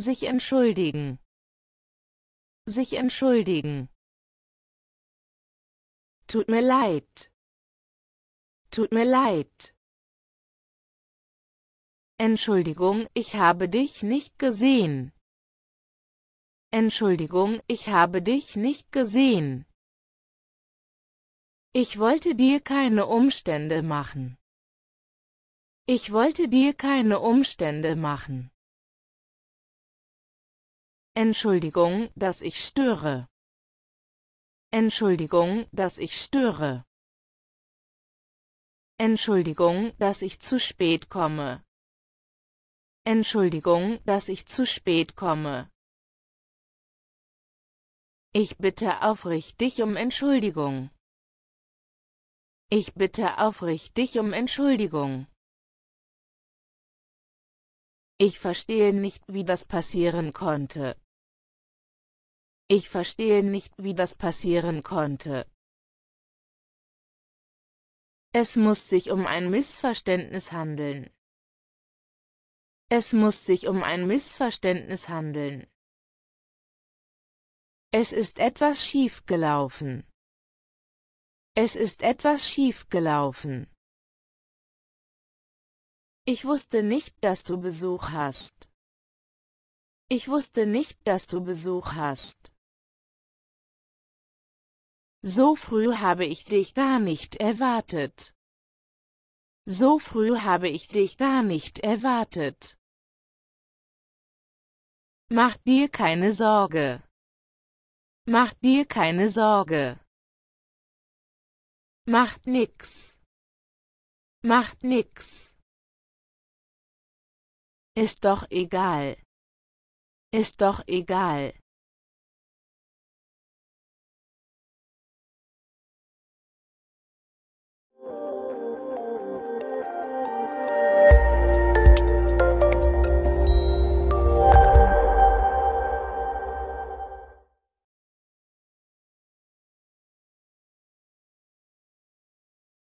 sich entschuldigen sich entschuldigen tut mir leid tut mir leid Entschuldigung, ich habe dich nicht gesehen. Entschuldigung, ich habe dich nicht gesehen. Ich wollte dir keine Umstände machen. Ich wollte dir keine Umstände machen. Entschuldigung, dass ich störe. Entschuldigung, dass ich störe. Entschuldigung, dass ich zu spät komme. Entschuldigung, dass ich zu spät komme. Ich bitte aufrichtig um Entschuldigung. Ich bitte aufrichtig um Entschuldigung. Ich verstehe nicht, wie das passieren konnte. Ich verstehe nicht, wie das passieren konnte. Es muss sich um ein Missverständnis handeln. Es muss sich um ein Missverständnis handeln. Es ist etwas schiefgelaufen. Es ist etwas schiefgelaufen. Ich wusste nicht, dass du Besuch hast. Ich wusste nicht, dass du Besuch hast. So früh habe ich dich gar nicht erwartet. So früh habe ich dich gar nicht erwartet. Mach dir keine Sorge. Mach dir keine Sorge. Macht nix. Macht nix. Ist doch egal. Ist doch egal.